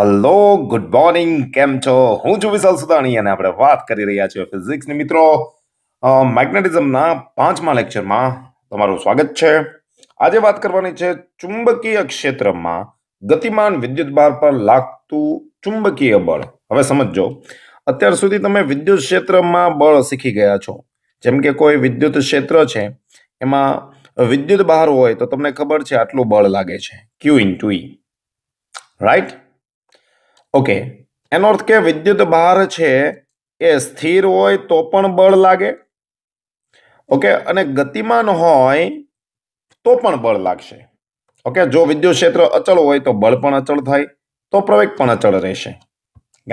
Hello good morning કેમ છો હું છું વિશાલ સુદાણી અને આપણે વાત કરી રહ્યા છીએ ફિઝિક્સની મિત્રો મેગ્નેટિઝમના પાંચમા લેક્ચરમાં તમારું સ્વાગત છે આજે વાત કરવાની છે ચુંબકીય ક્ષેત્રમાં ગતિમાન વિદ્યુત વિદ્યુતભાર પર લાગતું ચુંબકીય બળ હવે સમજો અત્યાર સુધી તમે વિદ્યુત ક્ષેત્રમાં બળ શીખી ગયા છો જેમ કે કોઈ વિદ્યુત ક્ષેત્ર છે એમાં વિદ્યુત બહાર હોય તો તમને ખબર છે આટલું બળ લાગે છે q into right okay એનો અર્થ કે વિદ્યુત ભાર છે એ સ્થિર હોય તો પણ બળ લાગે ઓકે અને ગતિમાન હોય તો પણ બળ લાગશે ઓકે જો વિદ્યુત ક્ષેત્ર અચળ હોય તો બળ પણ અચળ થાય તો પ્રવેગ પણ અચળ રહેશે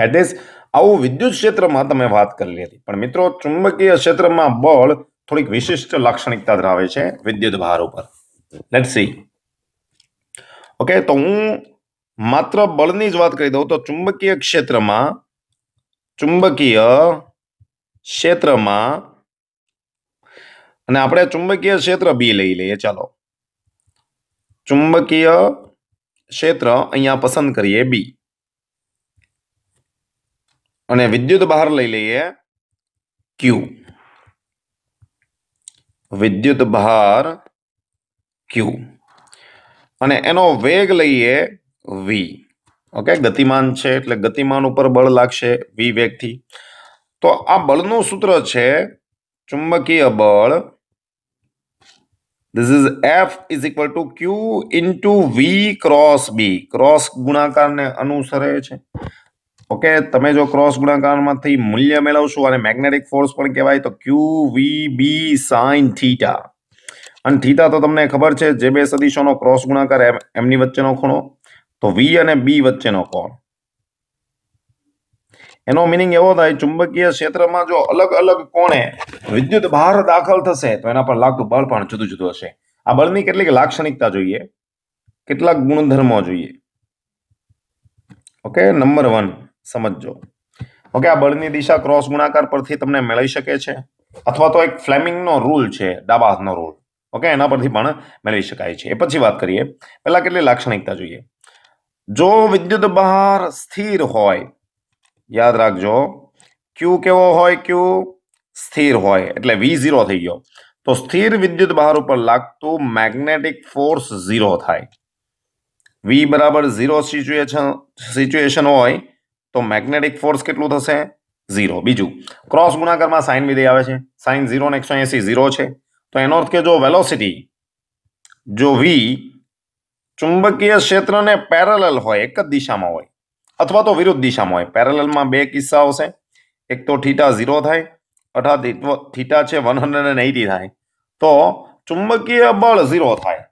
ગેટ ઇઝ આવું વિદ્યુત ક્ષેત્રમાં તમે વાત કરી હતી પણ મિત્રો ચુંબકીય ક્ષેત્રમાં બળ થોડીક વિશિષ્ટ લાક્ષણિકતા ધરાવે છે વિદ્યુત ભાર ઉપર લેટ સી ઓકે તો હું માત્ર બળની જ વાત કરી દઉં તો ચુંબકીય ક્ષેત્રમાં ચુંબકીય ક્ષેત્રમાં અને આપણે ચુંબકીય ક્ષેત્ર બી લઈ લઈએ ચાલો ચુંબકીય ક્ષેત્ર અહીંયા પસંદ કરીએ બી અને વિદ્યુત બહાર લઈ લઈએ ક્યુ વિદ્યુત ભાર ક્યુ અને એનો વેગ લઈએ વી ઓકે ગતિમાન છે એટલે ગતિમાન ઉપર બળ લાગશે વી વેગથી તો આ બળનું સૂત્ર છે ચુંબકીય બળ is F is equal to q into V cross B cross ગુણાકારને અનુસરે છે ઓકે તમે જો ક્રોસ ગુણાકારમાંથી મૂલ્ય મેળવશો અને મેગ્નેટિક ફોર્સ પણ કહેવાય તો ક્યુ વી બી sin થીટા અને થીટા તો તમને ખબર છે જે બે સદિશોનો ક્રોસ ગુણાકાર એમની વચ્ચેનો ખૂણો તો વી અને બી વચ્ચેનો કોણ એનો મિનિંગ એવો થાય ચુંબકીય ક્ષેત્રમાં જો અલગ અલગ કોણે વિદ્યુત ભાર દાખલ થશે તો એના પર લાગતું બળ પણ જુદું જુદું હશે આ બળની કેટલીક લાક્ષણિકતા જોઈએ કેટલાક ગુણધર્મો જોઈએ ઓકે નંબર વન સમજો ઓકે આ બળની દિશા ક્રોસ ગુણાકાર પરથી તમને મેળવી શકે છે અથવા તો એક ફ્લેમિંગનો રૂલ છે ડાબા હાથનો રૂલ ઓકે એના પરથી પણ મેળવી શકાય છે એ પછી વાત કરીએ પહેલાં કેટલી લાક્ષણિકતા જોઈએ જો વિદ્યુત બહાર સ્થિર હોય યાદ રાખજો ક્યુ કેવો હોય ક્યુ સ્થિર હોય એટલે વી ઝીરો થઈ ગયો તો સ્થિર વિદ્યુત બહાર ઉપર લાગતું મેગ્નેટિક ફોર્સ ઝીરો થાય વી બરાબર ઝીરો સિચ્યુએશન સિચ્યુએશન હોય તો મેગ્નેટિક ફોર્સ કેટલું થશે ઝીરો બીજું ક્રોસ ગુણાકારમાં સાઇન વિધિ આવે છે સાઇન ઝીરો ને એકસો એસી ઝીરો છે તો એનો અર્થ કે જો વેલોસિટી જો વી ચુંબકીય ક્ષેત્રને પેરેલલ હોય એક જ દિશામાં હોય અથવા તો વિરુદ્ધ દિશામાં હોય પેરેલલમાં બે કિસ્સાઓ છે એક તો થીટા ઝીરો થાય અર્થાત થીટા છે વન હંડ્રેડ એન્ડ એટી થાય તો ચુંબકીય બળ ઝીરો થાય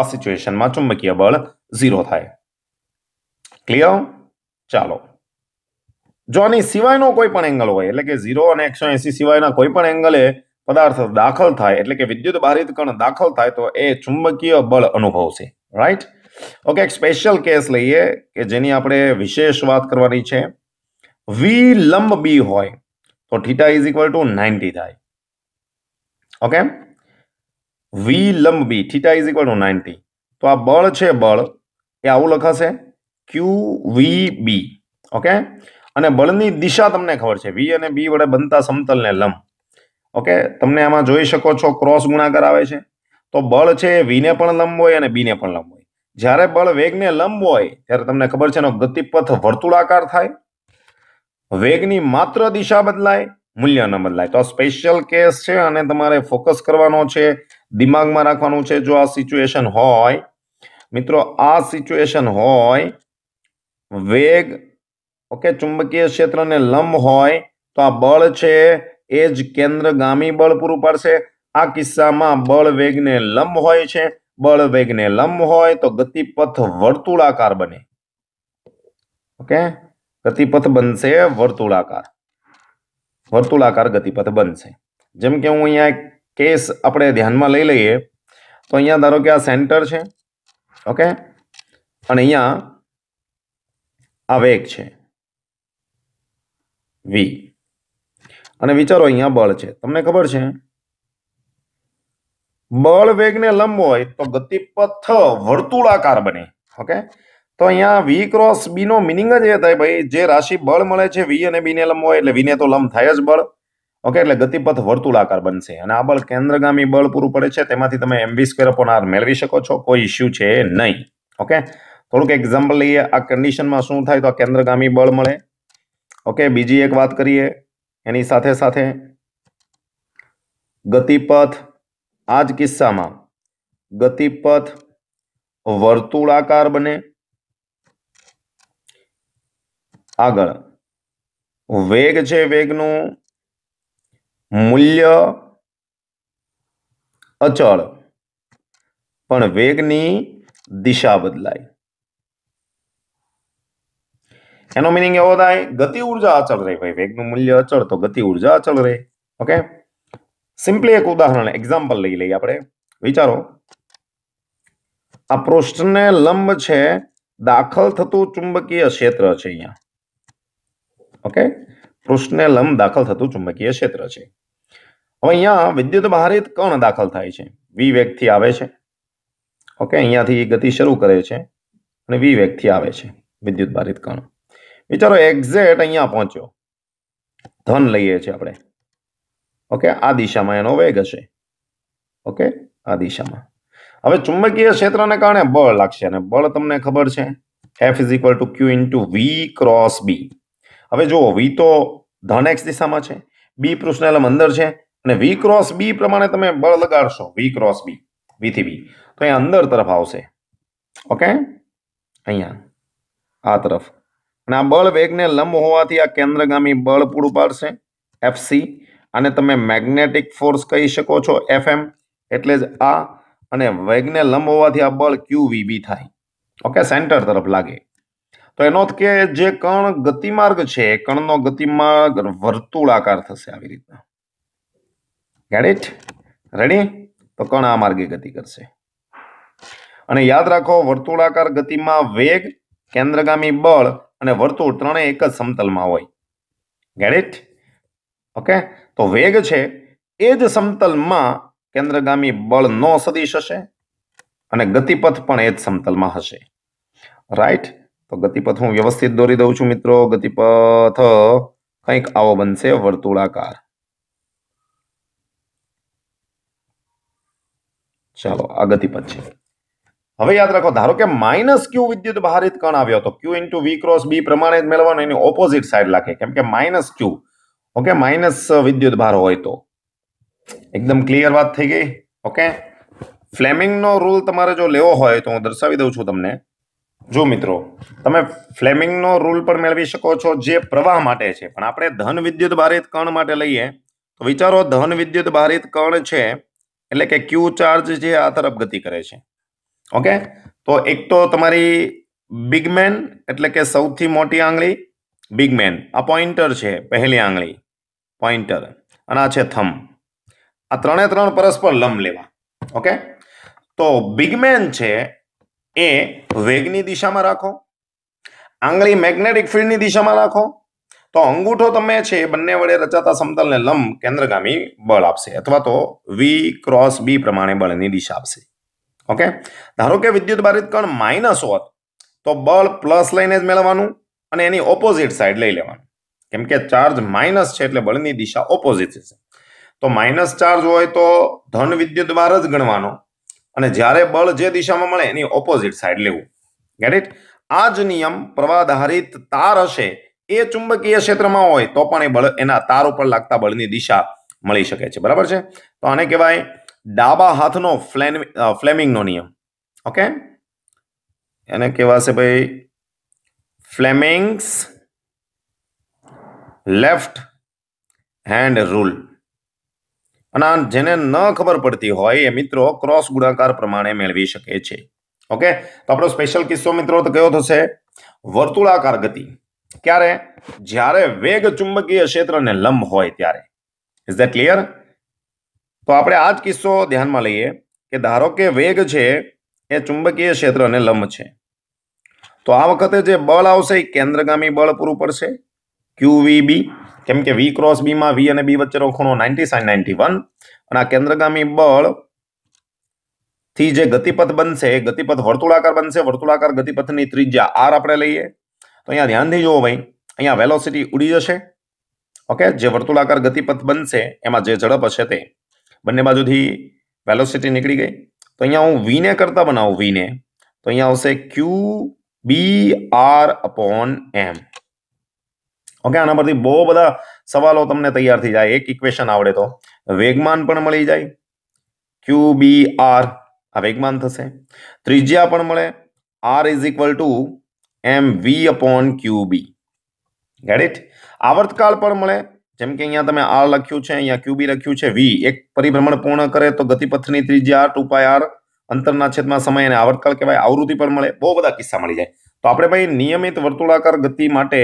આ સિચ્યુએશનમાં ચુંબકીય બળ ઝીરો થાય ક્લિયર ચાલો જો આની સિવાયનો કોઈ પણ એંગલ હોય એટલે કે ઝીરો અને એકસો એસી સિવાયના કોઈ પણ એંગલે પદાર્થ દાખલ થાય એટલે કે વિદ્યુત ભારિત કણ દાખલ થાય તો એ ચુંબકીય બળ અનુભવશે રાઈટ ઓકે એક સ્પેશિયલ કેસ લઈએ કે જેની આપણે વિશેષ વાત કરવાની છે વી લંબ બી હોય તો theta is equal to ninety થાય ઓકે વી લંબ B theta is equal to ninety તો આ બળ છે બળ એ આવું લખાશે ક્યુ વી બી ઓકે અને બળની દિશા તમને ખબર છે વી અને બી વડે બનતા સમતલને લંબ ઓકે તમને આમાં જોઈ શકો છો ક્રોસ ગુણાકાર આવે છે તો બળ છે એ વીને પણ લંબ હોય અને બીને પણ લંબ હોય જ્યારે બળ વેગને લંબ હોય ત્યારે તમને ખબર છે એનો ગતિપથ વર્તુળાકાર થાય વેગની માત્ર દિશા બદલાય મૂલ્ય ન બદલાય તો આ સ્પેશિયલ કેસ છે અને તમારે ફોકસ કરવાનો છે દિમાગમાં રાખવાનું છે જો આ સિચ્યુએશન હોય મિત્રો આ સિચ્યુએશન હોય વેગ ઓકે ચુંબકીય ક્ષેત્રને લંબ હોય તો આ બળ છે એ જ કેન્દ્રગામી બળ પૂરું પાડશે આ કિસ્સામાં બળ વેગને લંબ હોય છે બળ વેગને લંબ હોય તો ગતિપથ વર્તુળાકાર બને ઓકે ગતિપથ બનશે વર્તુળાકાર વર્તુળાકાર ગતિપથ બનશે જેમ કે હું અહીંયા કેસ આપણે ધ્યાનમાં લઈ લઈએ તો અહીંયા ધારો કે આ સેન્ટર છે ઓકે અને અહીંયા આ વેગ છે વી અને વિચારો અહીંયા બળ છે તમને ખબર છે બળ વેગને લંબ હોય તો ગતિપથ વર્તુળાકાર બને ઓકે તો અહીંયા વી ક્રોસ બી નો મિનિંગ જ એ થાય ભાઈ જે રાશિ બળ મળે છે વી અને બીને લંબ હોય એટલે વીને તો લંબ થાય જ બળ ઓકે એટલે ગતિપથ વર્તુળાકાર બનશે અને આ બળ કેન્દ્રગામી બળ પૂરું પડે છે તેમાંથી તમે એમવી સ્ક્વેર અપોન આર મેળવી શકો છો કોઈ ઇસ્યુ છે નહીં ઓકે થોડુંક એક્ઝામ્પલ લઈએ આ કન્ડિશનમાં શું થાય તો આ કેન્દ્રગામી બળ મળે ઓકે બીજી એક વાત કરીએ એની સાથે સાથે ગતિપથ આ જ કિસ્સામાં ગતિપથ વર્તુળાકાર બને આગળ વેગ છે વેગનું મૂલ્ય અચળ પણ વેગની દિશા બદલાય એનો મિનિંગ એવો થાય ગતિ ઉર્જા અચળ રહે ભાઈ વેગનું મૂલ્ય અચળ તો ગતિ ઉર્જા અચળ રહે ઓકે સિમ્પલી એક ઉદાહરણ એક્ઝામ્પલ લઈ લઈએ આપણે વિચારો આ પૃષ્ઠને લંબ છે દાખલ થતું ચુંબકીય ક્ષેત્ર છે અહીંયા ઓકે પૃષ્ઠને લંબ દાખલ થતું ચુંબકીય ક્ષેત્ર છે હવે અહીંયા વિદ્યુત ભારિત કણ દાખલ થાય છે વી વેગથી આવે છે ઓકે અહીંયાથી ગતિ શરૂ કરે છે અને વી વેગથી આવે છે વિદ્યુત ભારિત કણ વિચારો એક્ઝેક્ટ અહીંયા પહોંચ્યો ધન લઈએ છીએ આપણે ઓકે આ દિશામાં એનો વેગ હશે ઓકે આ દિશામાં હવે ચુંબકીય ક્ષેત્રને કારણે બળ લાગશે અને બળ તમને ખબર છે F is equal to q into V cross B હવે જુઓ વી તો ધન એક્સ દિશામાં છે બી પૃષ્ઠ અંદર છે અને વી ક્રોસ બી પ્રમાણે તમે બળ લગાડશો વી ક્રોસ બી વીથી બી તો એ અંદર તરફ આવશે ઓકે અહીંયા આ તરફ અને આ બળ વેગને લંબ હોવાથી આ કેન્દ્રગામી બળ પૂરું પાડશે એફસી આને તમે મેગ્નેટિક ફોર્સ કહી શકો છો એફ એમ એટલે જ આ અને વેગને લંબ હોવાથી આ બળ ક્યુ વીબી થાય ઓકે સેન્ટર તરફ લાગે તો એનો કે જે કણ ગતિમાર્ગ છે કણનો ગતિમાર્ગ વર્તુળાકાર થશે આવી રીતના ગેટ રેડી તો કણ આ માર્ગે ગતિ કરશે અને યાદ રાખો વર્તુળાકાર ગતિમાં વેગ કેન્દ્રગામી બળ અને વર્તુળ ત્રણે એક જ સમતલમાં હોય ગેડિટ ઓકે તો વેગ છે એ જ સમતલમાં કેન્દ્રગામી બળનો સદીશ હશે અને ગતિપથ પણ એ જ સમતલમાં હશે રાઈટ તો ગતિપથ હું વ્યવસ્થિત દોરી દઉં છું મિત્રો ગતિપથ કંઈક આવો બનશે વર્તુળાકાર ચાલો આ ગતિપથ છે હવે યાદ રાખો ધારો કે માઇનસ ક્યુ વિદ્યુત ભારિત કણ આવ્યો તો ક્યુ ઇન્ટુ વી ક્રોસ બી પ્રમાણે જ મેળવવાનો એની ઓપોઝિટ સાઈડ લાગે કેમ કે minus q okay minus uh, વિદ્યુત ભાર હોય તો એકદમ ક્લિયર વાત થઈ ગઈ ઓકે ફ્લેમિંગનો રૂલ તમારે જો લેવો હોય તો હું દર્શાવી દઉં છું તમને જો મિત્રો તમે ફ્લેમિંગનો રૂલ પણ મેળવી શકો છો જે પ્રવાહ માટે છે પણ આપણે ધન વિદ્યુત ભારિત કણ માટે લઈએ તો વિચારો ધન વિદ્યુત ભારિત કણ છે એટલે કે ક્યુ ચાર્જ જે આ તરફ ગતિ કરે છે ઓકે તો એક તો તમારી બિગમેન એટલે કે સૌથી મોટી આંગળી બિગમેન આ પોઇન્ટર છે પહેલી આંગળી પોઈન્ટર અને આ છે થમ આ ત્રણે ત્રણ પરસ્પર લંબ લેવા ઓકે તો બિગમેન છે એ વેગની દિશામાં રાખો આંગળી મેગ્નેટિક ફિલ્ડની દિશામાં રાખો તો અંગૂઠો તમે છે બંને વડે રચાતા સમતલને લંબ કેન્દ્રગામી બળ આપશે અથવા તો વી ક્રોસ બી પ્રમાણે બળની દિશા આપશે ઓકે ધારો કે વિદ્યુત ભારિત કણ માઇનસ હોત તો બળ પ્લસ લઈને જ મેળવવાનું અને એની ઓપોઝિટ સાઈડ લઈ લેવાનું કેમ કે ચાર્જ માઇનસ છે એટલે બળની દિશા ઓપોઝિટ છે તો માઇનસ ચાર્જ હોય તો ધન વિદ્યુત ભાર જ ગણવાનો અને જ્યારે બળ જે દિશામાં મળે એની ઓપોઝિટ સાઈડ લેવું ગેટ ઇટ આ જ નિયમ પ્રવાધારિત તાર હશે એ ચુંબકીય ક્ષેત્રમાં હોય તો પણ એ બળ એના તાર ઉપર લાગતા બળની દિશા મળી શકે છે બરાબર છે તો આને કહેવાય ડાબા હાથનો ફ્લેમ ફ્લેમિંગનો નિયમ ઓકે એને કહેવાશે ભાઈ ફ્લેમિંગ્સ લેફ્ટ હેન્ડ રૂલ અને જેને ન ખબર પડતી હોય એ મિત્રો ક્રોસ ગુણાકાર પ્રમાણે મેળવી શકે છે ઓકે તો આપણો સ્પેશિયલ કિસ્સો મિત્રો તો કયો થશે વર્તુળાકાર ગતિ ક્યારે જ્યારે વેગ ચુંબકીય ક્ષેત્રને લંબ હોય ત્યારે ઇઝ ધેટ ક્લિયર તો આપણે આ જ કિસ્સો ધ્યાનમાં લઈએ કે ધારો કે વેગ છે એ ચુંબકીય ક્ષેત્રને લંબ છે તો આ વખતે જે બળ આવશે એ કેન્દ્રગામી બળ પૂરું પડશે ક્યુ વી બી કેમ કે વી ક્રોસ બીમાં વી અને બી વચ્ચેનો ખૂણો નાઇન્ટી સાઇન નાઇન્ટી વન અને આ કેન્દ્રગામી બળ થી જે ગતિપથ બનશે ગતિપથ વર્તુળાકાર બનશે વર્તુળાકાર ગતિપથની ત્રિજ્યા આર આપણે લઈએ તો અહીંયા ધ્યાનથી જુઓ ભાઈ અહીંયા વેલોસિટી ઉડી જશે ઓકે જે વર્તુળાકાર ગતિપથ બનશે એમાં જે ઝડપ હશે તે બંને બાજુથી વેલોસિટી નીકળી ગઈ તો અહીંયા હું વીને કરતા બનાવું વીને તો અહીંયા આવશે q B R upon M અંગા નંબર થી બહુ બડા સવાલો તમે તૈયાર થી જાય એક ઇક્વેશન આવડે તો વેગમાન પણ મળી જાય qb r આ વેગમાન થશે ત્રિજ્યા પણ મળે r = mv / qb get it આવર્તકાળ પણ મળે જેમ કે અહીંયા તમે r લખ્યું છે અહીંયા qb લખ્યું છે v એક પરિભ્રમણ પૂર્ણ કરે તો ગતિપથની ત્રિજ્યા r 2πr અંતરના છેદમાં સમયને આવર્તકાળ કહેવાય આવૃત્તિ પણ મળે બહુ બડા કિસ્સા મળી જાય તો આપણે ભાઈ નિયમિત વર્તુળાકાર ગતિ માટે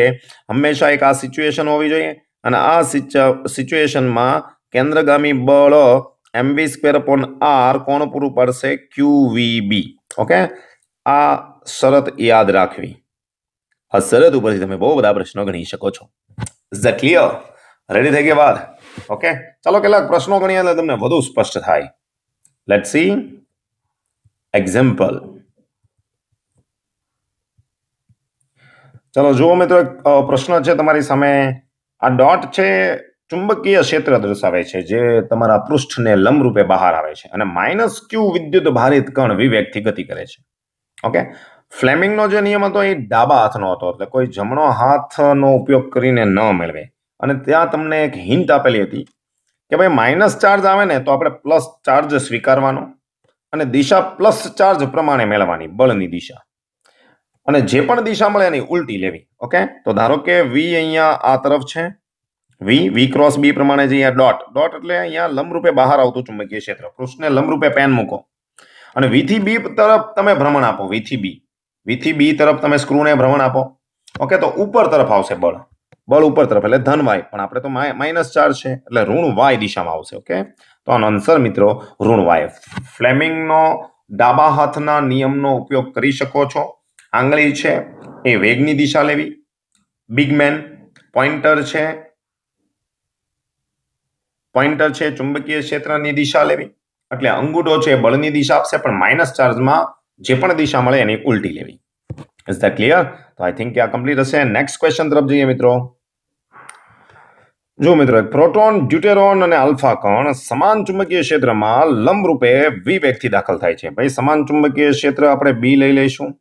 હંમેશા એક આ સિચ્યુએશન હોવી જોઈએ અને આ સિચ્યુએશનમાં કેન્દ્રગામી બળ એમ વી સ્ક્વેર અપોન આર કોણ પૂરું પાડશે ક્યુ વી ઓકે આ શરત યાદ રાખવી આ શરત ઉપરથી તમે બહુ બધા પ્રશ્નો ગણી શકો છો ઇઝ ક્લિયર રેડી થઈ ગયા બાદ ઓકે ચાલો કેટલાક પ્રશ્નો ગણીએ એટલે તમને વધુ સ્પષ્ટ થાય લેટ સી એક્ઝામ્પલ ચલો જુઓ મિત્રો પ્રશ્ન છે તમારી સામે આ ડોટ છે ચુંબકીય ક્ષેત્ર દર્શાવે છે જે તમારા પૃષ્ઠને લંબરૂપે બહાર આવે છે અને માઇનસ ક્યુ વિદ્યુત ભારિત કણ વિવેકથી ગતિ કરે છે ઓકે ફ્લેમિંગનો જે નિયમ હતો એ ડાબા હાથનો હતો એટલે કોઈ જમણો હાથનો ઉપયોગ કરીને ન મેળવે અને ત્યાં તમને એક હિન્ટ આપેલી હતી કે ભાઈ માઇનસ ચાર્જ આવે ને તો આપણે પ્લસ ચાર્જ સ્વીકારવાનો અને દિશા પ્લસ ચાર્જ પ્રમાણે મેળવવાની બળની દિશા અને જે પણ દિશા મળે એની ઉલટી લેવી ઓકે તો ધારો કે વી અહીંયા આ તરફ છે વી વી ક્રોસ બી પ્રમાણે જે અહીંયા ડોટ ડોટ એટલે અહીંયા લંબરૂપે બહાર આવતું ચુંબકીય ક્ષેત્ર પૃષ્ઠને લંબરૂપે પેન મૂકો અને વીથી બી તરફ તમે ભ્રમણ આપો વીથી બી વીથી બી તરફ તમે સ્ક્રૂને ભ્રમણ આપો ઓકે તો ઉપર તરફ આવશે બળ બળ ઉપર તરફ એટલે ધન વાય પણ આપણે તો માઇનસ ચાર છે એટલે ઋણ વાય દિશામાં આવશે ઓકે તો આનો આન્સર મિત્રો ઋણ વાય ફ્લેમિંગનો ડાબા હાથના નિયમનો ઉપયોગ કરી શકો છો આંગળી છે એ વેગની દિશા લેવી બિગ મેન પોઇન્ટર છે પોઇન્ટર છે ચુંબકીય ક્ષેત્રની દિશા લેવી એટલે અંગૂઠો છે બળની દિશા આપશે પણ માઇનસ ચાર્જમાં જે પણ દિશા મળે એની ઉલટી લેવી ઇઝ ધ ક્લિયર તો આઈ થિંક આ કમ્પ્લીટ હશે નેક્સ્ટ ક્વેશ્ચન તરફ જઈએ મિત્રો જો મિત્રો પ્રોટોન ડ્યુટેરોન અને આલ્ફા કણ સમાન ચુંબકીય ક્ષેત્રમાં લંબરૂપે વિવેગથી દાખલ થાય છે ભાઈ સમાન ચુંબકીય ક્ષેત્ર આપણે બી લઈ લઈશું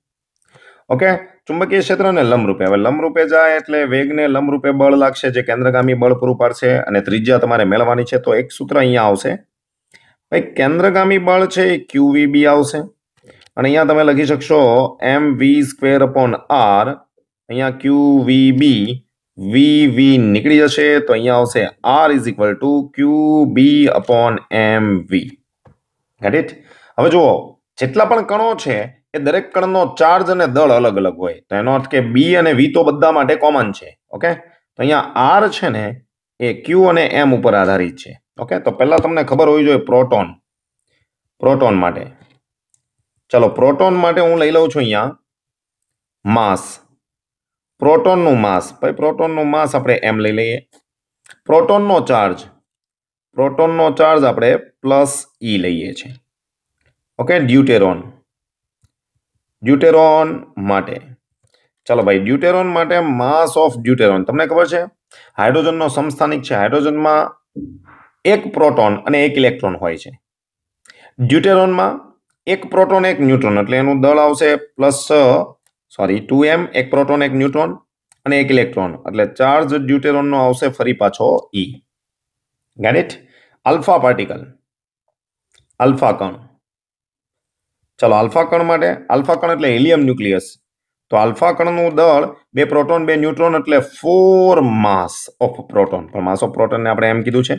ઓકે ચુંબકીય ક્ષેત્રને લંબરૂપે હવે લંબરૂપે જાય એટલે વેગને લંબરૂપે બળ લાગશે જે કેન્દ્રગામી બળ પૂરું પાડશે અને ત્રિજ્યા તમારે મેળવવાની છે તો એક સૂત્ર અહીંયા આવશે ભાઈ કેન્દ્રગામી બળ છે એ ક્યુવીબી આવશે અને અહીંયા તમે લખી શકશો એમ વી સ્ક્વેર અપોન આર અહીંયા ક્યુવીબી વી વી નીકળી જશે તો અહીંયા આવશે r is equal to q B upon M v get it હવે જુઓ જેટલા પણ કણો છે એ દરેક કણનો ચાર્જ અને દળ અલગ અલગ હોય તો એનો અર્થ કે બી અને વી તો બધા માટે કોમન છે ઓકે તો અહીંયા આર છે ને એ ક્યુ અને એમ ઉપર આધારિત છે ઓકે તો પહેલાં તમને ખબર હોવી જોઈએ પ્રોટોન પ્રોટોન માટે ચલો પ્રોટોન માટે હું લઈ લઉં છું અહીંયા માસ પ્રોટોનનું માસ ભાઈ પ્રોટોનનું માસ આપણે એમ લઈ લઈએ પ્રોટોનનો ચાર્જ પ્રોટોનનો ચાર્જ આપણે પ્લસ ઈ e લઈએ છીએ ઓકે ડ્યુટેરોન ડ્યુટેરોન માટે ચાલો ભાઈ ડ્યુટેરોન માટે માસ ઓફ ડ્યુટેરોન તમને ખબર છે હાઇડ્રોજનનો સમસ્થાનિક છે હાઇડ્રોજનમાં એક પ્રોટોન અને એક ઇલેક્ટ્રોન હોય છે ડ્યુટેરોનમાં એક પ્રોટોન એક ન્યુટ્રોન એટલે એનું દળ આવશે પ્લસ સોરી ટુ એમ એક પ્રોટોન એક ન્યુટ્રોન અને એક ઇલેક્ટ્રોન એટલે ચાર્જ ડ્યુટેરોનનો આવશે ફરી પાછો e get it alpha particle alpha કણ ચાલો આલ્ફા કણ માટે આલ્ફા કણ એટલે હિલિયમ ન્યુક્લિયસ તો આલ્ફા કણનું દળ બે પ્રોટોન બે ન્યુટ્રોન એટલે ફોર માસ ઓફ પ્રોટોન પણ માસ ઓફ પ્રોટોનને આપણે એમ કીધું છે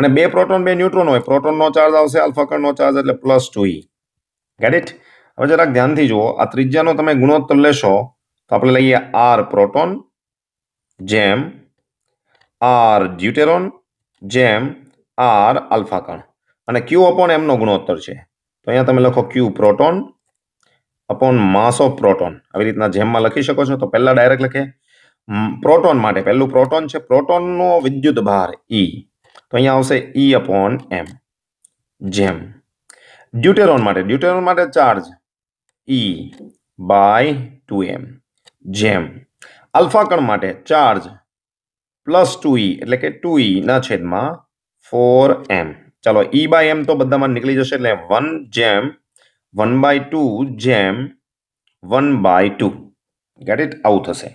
અને બે પ્રોટોન બે ન્યુટ્રોન હોય પ્રોટોનનો ચાર્જ આવશે આલ્ફા કણનો ચાર્જ એટલે plus two e get it હવે જરાક ધ્યાનથી જુઓ આ ત્રિજ્યાનો તમે ગુણોત્તર લેશો તો આપણે લઈએ આર પ્રોટોન જેમ આર ડ્યુટેરોન જેમ આર આલ્ફા કણ અને ક્યુ ઓપોન એમનો ગુણોત્તર છે તો અહીંયા તમે લખો Q proton upon mass of proton આવી રીતના જેમમાં લખી શકો છો તો પહેલાં ડાયરેક્ટ લખે પ્રોટોન માટે પહેલું પ્રોટોન છે પ્રોટોનનો વિદ્યુત ભાર ઈ e. તો અહીંયા આવશે ઈ અપોન એમ જેમ ડ્યુટેરોન માટે ડ્યુટેરોન માટે charge E by two M જેમ આલ્ફા કણ માટે ચાર્જ પ્લસ ટુ ઈ એટલે કે ટુ ઈના e છેદમાં ફોર એમ ચાલો ઈ બાય એમ તો બધામાં નીકળી જશે એટલે વન જેમ વન બાય ટુ જેમ one by two get it આવું થશે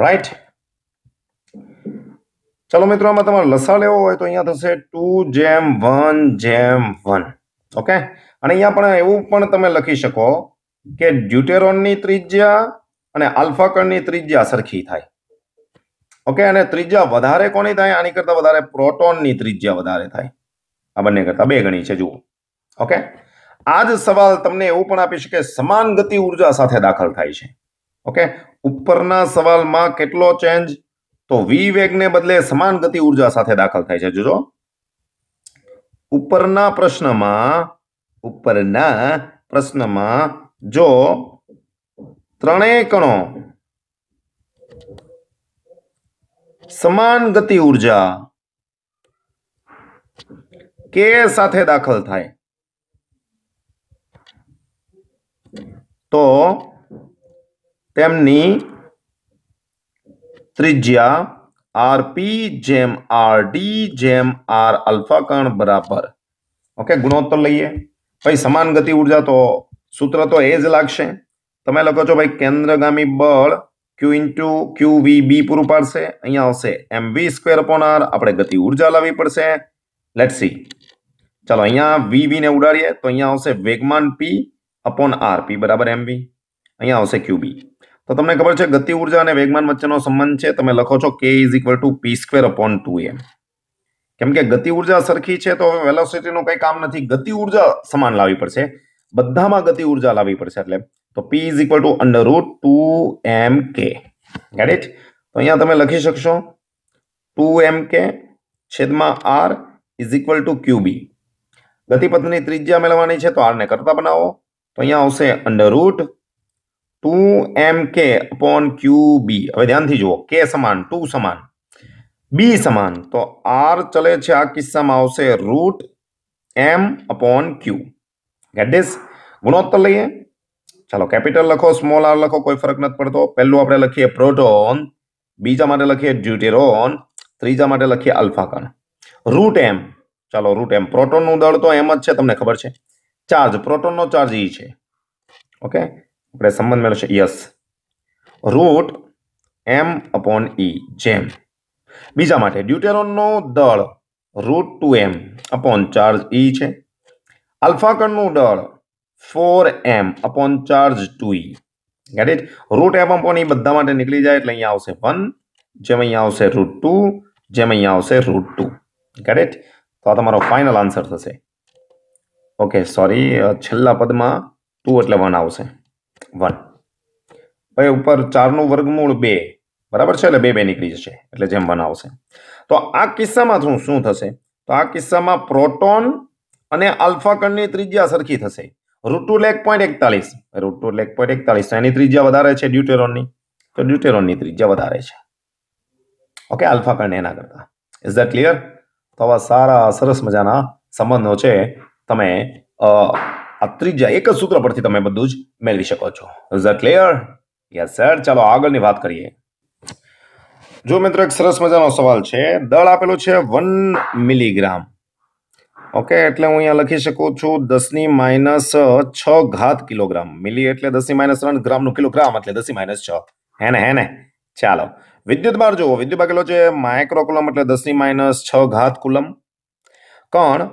રાઈટ ચાલો મિત્રો આમાં તમારે લસા લેવો હોય તો અહીંયા થશે ટુ જેમ વન જેમ વન ઓકે અને અહીંયા પણ એવું પણ તમે લખી શકો કે ડ્યુટેરોનની ત્રિજ્યા અને આલ્ફાકણની ત્રિજ્યા સરખી થાય ઓકે અને ત્રિજ્યા વધારે કોની થાય આની કરતાં વધારે પ્રોટોનની ત્રિજ્યા વધારે થાય આ બંને કરતાં બે ગણી છે જુઓ ઓકે આ જ સવાલ તમને એવું પણ આપી શકે સમાન ગતિ ઉર્જા સાથે દાખલ થાય છે ઓકે ઉપરના સવાલમાં કેટલો ચેન્જ તો વી વેગને બદલે સમાન ગતિ ઉર્જા સાથે દાખલ થાય છે જોજો ઉપરના પ્રશ્નમાં ઉપરના પ્રશ્નમાં જો ત્રણેય કણો સમાન ગતિ ઉર્જા કે સાથે દાખલ થાય તો તેમની ત્રિજ્યા આરપી જેમ ડી જેમ આર અલ્ફા કણ બરાબર ઓકે ગુણોત્તર લઈએ ભાઈ સમાન ગતિ ઉર્જા તો સૂત્ર તો એ જ લાગશે તમે લખો છો ભાઈ કેન્દ્રગામી બળ ક્યુ ઇન્ટુ ક્યુ વી બી પૂરું પાડશે અહીંયા આવશે એમ વી સ્ક્વેર અપોન આર આપણે ગતિ ઉર્જા લાવવી પડશે લેટ સી ચાલો અહીંયા વી બીને ઉડાડીએ તો અહીંયા આવશે વેગમાન પી અપોન આર પી બરાબર એમ વી અહીંયા આવશે ક્યુ બી તો તમને ખબર છે ગતિ ઉર્જા અને વેગમાન વચ્ચેનો સંબંધ છે તમે લખો છો કે is equal to P square upon two M કેમ કે ગતિ ઉર્જા સરખી છે તો હવે વેલોસિટીનું કંઈ કામ નથી ગતિ ઉર્જા સમાન લાવવી પડશે બધામાં ગતિ ઉર્જા લાવવી પડશે એટલે तो p is equal to under root two M K get it तो अँ ते तो लखी सकस टू एम के छेदमा R is equal to Q B गतिपथ ने त्रिज्या मिलवा है तो आर ने करता बनावो तो अँ under root two M K upon Q ध्यान जुओ के सामन टू सामन बी सामन तो आर चले आ किस्सा में आट M upon Q get this गुणोत्तर लीए ચાલો કેપિટલ લખો સ્મોલ આર લખો કોઈ ફરક નથી પડતો પહેલું આપણે લખીએ પ્રોટોન બીજા માટે લખીએ ડ્યુટેરોન ત્રીજા માટે લખીએ અલ્ફાકણ રૂટ એમ ચાલો રૂટ એમ પ્રોટોનનું દળ તો એમ જ છે તમને ખબર છે ચાર્જ પ્રોટોનનો ચાર્જ ઈ છે ઓકે આપણે સંબંધ છે yes root M upon E જેમ બીજા માટે ડ્યુટેરોનનો દળ root two M upon charge E છે અલ્ફાકણનું દળ four M upon charge two get it root m upon એ e બધા માટે નીકળી જાય એટલે અહીંયા આવશે વન જેમ અહીંયા આવશે રૂટ ટુ જેમ અહીંયા આવશે રૂટ ટુ ગેટ it તો આ તમારો ફાઇનલ આન્સર થશે ઓકે સોરી છેલ્લા પદમાં ટુ એટલે વન આવશે વન પછી ઉપર ચારનું વર્ગમૂળ બે બરાબર છે એટલે બે બે નીકળી જશે એટલે જેમ વન આવશે તો આ કિસ્સામાં શું શું થશે તો આ કિસ્સામાં પ્રોટોન અને આલ્ફા કણની ત્રિજ્યા સરખી થશે રૂટ ટુ પોઈન્ટ એકતાલીસ રૂટ ટુ પોઈન્ટ એકતાલીસ એની ત્રિજ્યા વધારે છે ડ્યુટેરોનની તો ડ્યુટેરોનની ત્રિજ્યા વધારે છે ઓકે આલ્ફા કર્ણ એના કરતાં ઇઝ ધેટ ક્લિયર તો આવા સારા સરસ મજાના સંબંધો છે તમે આ ત્રીજા એક જ સૂત્ર પરથી તમે બધું જ મેળવી શકો છો is that clear yes sir ચાલો આગળની વાત કરીએ જો મિત્રો એક સરસ મજાનો સવાલ છે દળ આપેલો છે વન મિલીગ્રામ ઓકે એટલે હું અહીંયા લખી શકું છું દસની માઇનસ છ ઘાત કિલોગ્રામ મિલી એટલે દસની માઇનસ ત્રણ ગ્રામનું કિલોગ્રામ એટલે દસની માઇનસ છ હે ને હે ને ચાલો વિદ્યુત ભાર જુઓ વિદ્યુત ભાર કેટલો છે માઇક્રો કુલમ એટલે દસની માઇનસ છ ઘાત કુલમ કણ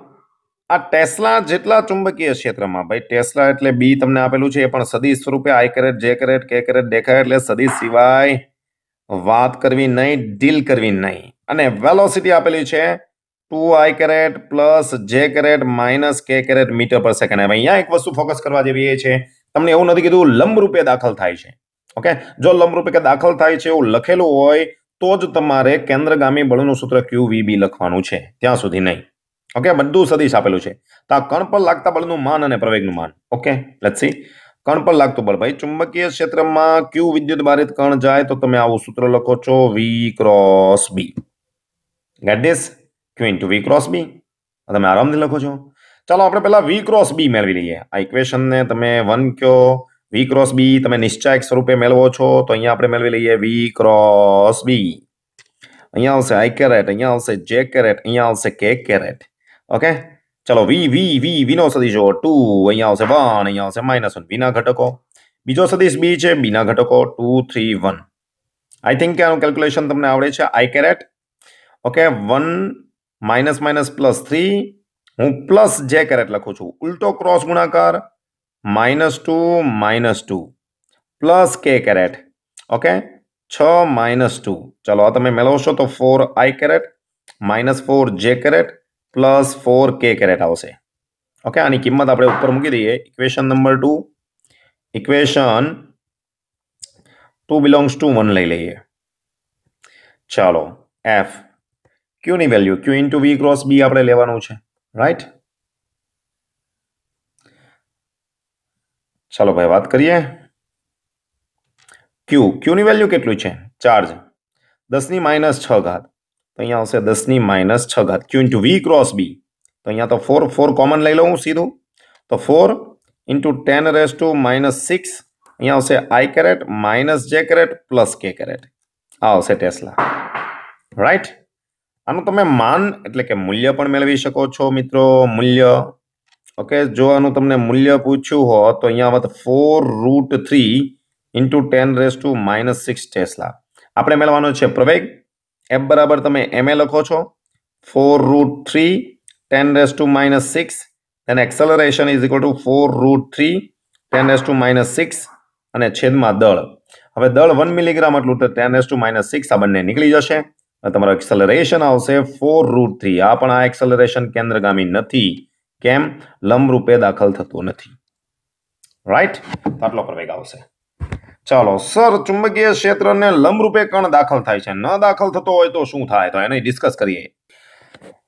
આ ટેસ્લા જેટલા ચુંબકીય ક્ષેત્રમાં ભાઈ ટેસ્લા એટલે બી તમને આપેલું છે એ પણ સદી સ્વરૂપે I caret J caret K caret દેખાય એટલે સદી સિવાય વાત કરવી નહીં ડીલ કરવી નહીં અને વેલોસિટી આપેલી છે two I caret plus J caret minus K caret metre per second હવે અહીંયા એક વસ્તુ ફોકસ કરવા જેવી એ છે તમને એવું નથી કીધું લંબ રૂપે દાખલ થાય છે ઓકે જો લંબરૂપે કે દાખલ થાય છે એવું લખેલું હોય તો જ તમારે કેન્દ્રગામી બળનું સૂત્ર ક્યુ વીબી લખવાનું છે ત્યાં સુધી નહીં ઓકે બધું સદીશ આપેલું છે તો આ કણ પર લાગતા બળનું માન અને પ્રવેગનું માન ઓકે લેટ્સ સી કણ પર લાગતું બળ ભાઈ ચુંબકીય ક્ષેત્રમાં ક્યુ વિદ્યુત ભારિત કણ જાય તો તમે આવું સૂત્ર લખો છો V cross B get this Q two V cross B તમે આરામથી લખો છો ચાલો આપણે પહેલા વી ક્રોસ બી મેળવી લઈએ આ ઇક્વેશનને તમે વન કયો વી ક્રોસ બી તમે નિશ્ચાયક સ્વરૂપે મેળવો છો તો અહીંયા આપણે મેળવી લઈએ વી ક્રોસ બી અહીંયા આવશે આઈ કેરેટ અહીંયા આવશે જે કેરેટ અહીંયા આવશે કે કેરેટ ઓકે ચલો વી વી વી વીનો સદીશ જુઓ ટુ અહીંયા આવશે વન અહીંયા આવશે માઇનસ વન વીના ઘટકો બીજો સદીશ બી છે બીના ઘટકો two three one I think કે આનું કેલ્ક્યુલેશન તમને આવડે છે I caret okay one minus minus plus three हूँ प्लस जे कैरेट लखु छु उल्टो क्रॉस गुणाकार minus two minus two plus K caret okay छ माइनस टू चलो आ ते तो मेलवशो तो four I caret minus four J caret plus four K caret आके आमत अपने ऊपर मूकी दी है equation number two equation two belongs to one लै लीए चलो एफ ક્યુ ક્યુની વેલ્યુ ક્યુ ઇન્ટુ વી ક્રોસ બી આપણે લેવાનું છે રાઈટ ચાલો ભાઈ વાત કરીએ ક્યુ ક્યુની વેલ્યુ કેટલું છે ચાર્જ દસની માઇનસ છ ઘાત તો અહીંયા આવશે દસની માઇનસ છ ઘાત ક્યુ ઇન્ટુ વી ક્રોસ બી તો અહીંયા તો ફોર ફોર કોમન લઈ લઉં સીધું તો four into ten raise two minus six અહીંયા આવશે I caret minus J caret plus K caret આ આવશે ટેસ્લા રાઈટ આનું તમે માન એટલે કે મૂલ્ય પણ મેળવી શકો છો મિત્રો મૂલ્ય ઓકે જો આનું તમને મૂલ્ય પૂછ્યું હો તો અહીંયા આવત four root three into ten raise two minus six tesla આપણે મેળવવાનો છે પ્રવેગ એફ બરાબર તમે એમ લખો છો four root three ten raise two minus six then acceleration is equal to four root three ten raise two minus six અને છેદમાં દળ હવે દળ વન મિલીગ્રામ એટલું તો ten raise two minus six આ બંને નીકળી જશે તમારો એક્સેલરેશન આવશે ફોર રૂટ થ્રી આ પણ આ એક્સેલરેશન કેન્દ્રગામી નથી કેમ લંબરૂપે દાખલ થતું નથી રાઈટ આટલો પ્રવેગ આવશે ચાલો સર ચુંબકીય ક્ષેત્રને લંબરૂપે કણ દાખલ થાય છે ન દાખલ થતો હોય તો શું થાય તો એને ડિસ્કસ કરીએ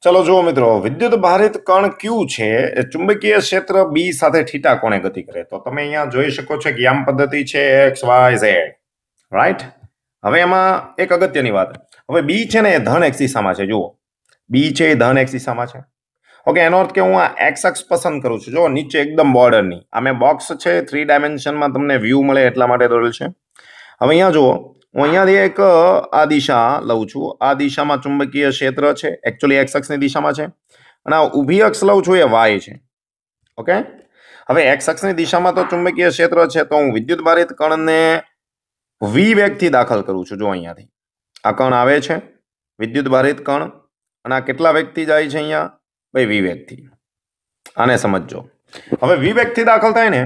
ચલો જુઓ મિત્રો વિદ્યુત ભારિત કણ ક્યુ છે એ ચુંબકીય ક્ષેત્ર બી સાથે ઠીટા કોણે ગતિ કરે તો તમે અહીંયા જોઈ શકો છો કે યામ પદ્ધતિ છે એક્સ વાય ઝેડ રાઈટ હવે એમાં એક અગત્યની વાત હવે બી છે ને એ ધન એક્સ છે જુઓ બી છે એ ધન એક્સ છે ઓકે એનો અર્થ કે હું આ એક્સ અક્ષ પસંદ કરું છું જો નીચે એકદમ બોર્ડરની આ મેં બોક્સ છે થ્રી ડાયમેન્શનમાં તમને વ્યૂ મળે એટલા માટે દોરેલ છે હવે અહીંયા જુઓ હું અહીંયાથી એક આ દિશા લઉં છું આ દિશામાં ચુંબકીય ક્ષેત્ર છે એકચ્યુઅલી એક્સ અક્ષની દિશામાં છે અને આ ઊભી અક્ષ લઉં છું એ વાય છે ઓકે હવે એક્સ અક્ષની દિશામાં તો ચુંબકીય ક્ષેત્ર છે તો હું વિદ્યુત ભારિત કણને વી વેગથી દાખલ કરું છું જો અહીંયાથી આ કણ આવે છે વિદ્યુત ભારિત કણ અને આ કેટલા વેગથી જાય છે અહીંયા ભાઈ વી વેગથી આને સમજો હવે વી વેગથી દાખલ થાય ને